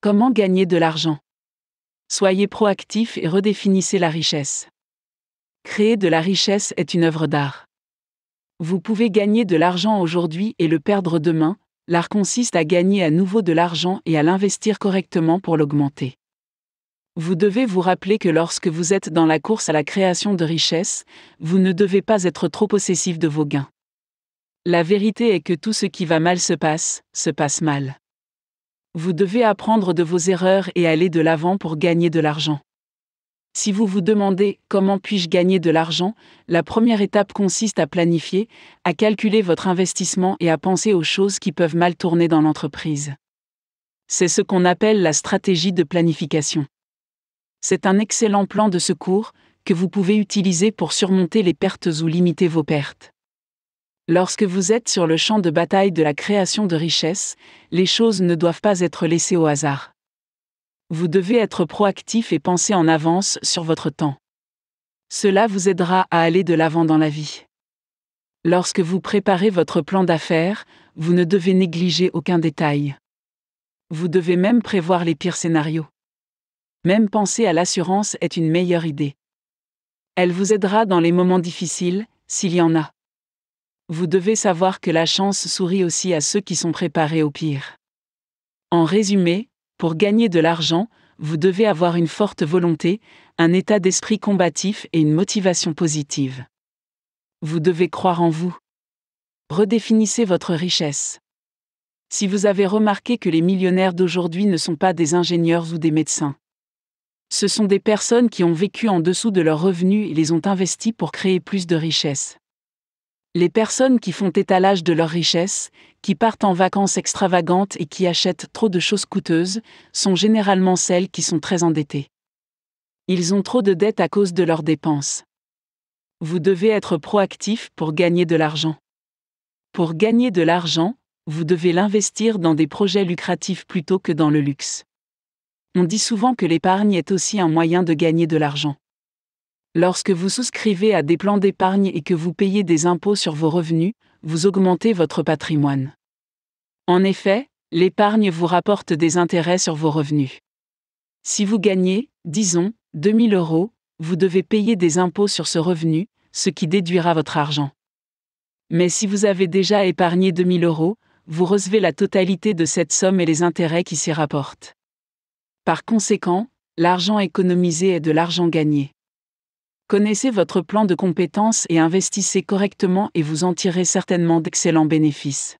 Comment gagner de l'argent Soyez proactif et redéfinissez la richesse. Créer de la richesse est une œuvre d'art. Vous pouvez gagner de l'argent aujourd'hui et le perdre demain, l'art consiste à gagner à nouveau de l'argent et à l'investir correctement pour l'augmenter. Vous devez vous rappeler que lorsque vous êtes dans la course à la création de richesses, vous ne devez pas être trop possessif de vos gains. La vérité est que tout ce qui va mal se passe, se passe mal. Vous devez apprendre de vos erreurs et aller de l'avant pour gagner de l'argent. Si vous vous demandez comment puis-je gagner de l'argent, la première étape consiste à planifier, à calculer votre investissement et à penser aux choses qui peuvent mal tourner dans l'entreprise. C'est ce qu'on appelle la stratégie de planification. C'est un excellent plan de secours que vous pouvez utiliser pour surmonter les pertes ou limiter vos pertes. Lorsque vous êtes sur le champ de bataille de la création de richesses, les choses ne doivent pas être laissées au hasard. Vous devez être proactif et penser en avance sur votre temps. Cela vous aidera à aller de l'avant dans la vie. Lorsque vous préparez votre plan d'affaires, vous ne devez négliger aucun détail. Vous devez même prévoir les pires scénarios. Même penser à l'assurance est une meilleure idée. Elle vous aidera dans les moments difficiles, s'il y en a vous devez savoir que la chance sourit aussi à ceux qui sont préparés au pire. En résumé, pour gagner de l'argent, vous devez avoir une forte volonté, un état d'esprit combatif et une motivation positive. Vous devez croire en vous. Redéfinissez votre richesse. Si vous avez remarqué que les millionnaires d'aujourd'hui ne sont pas des ingénieurs ou des médecins, ce sont des personnes qui ont vécu en dessous de leurs revenus et les ont investis pour créer plus de richesses les personnes qui font étalage de leurs richesses, qui partent en vacances extravagantes et qui achètent trop de choses coûteuses, sont généralement celles qui sont très endettées. Ils ont trop de dettes à cause de leurs dépenses. Vous devez être proactif pour gagner de l'argent. Pour gagner de l'argent, vous devez l'investir dans des projets lucratifs plutôt que dans le luxe. On dit souvent que l'épargne est aussi un moyen de gagner de l'argent. Lorsque vous souscrivez à des plans d'épargne et que vous payez des impôts sur vos revenus, vous augmentez votre patrimoine. En effet, l'épargne vous rapporte des intérêts sur vos revenus. Si vous gagnez, disons, 2000 euros, vous devez payer des impôts sur ce revenu, ce qui déduira votre argent. Mais si vous avez déjà épargné 2000 euros, vous recevez la totalité de cette somme et les intérêts qui s'y rapportent. Par conséquent, l'argent économisé est de l'argent gagné. Connaissez votre plan de compétences et investissez correctement et vous en tirez certainement d'excellents bénéfices.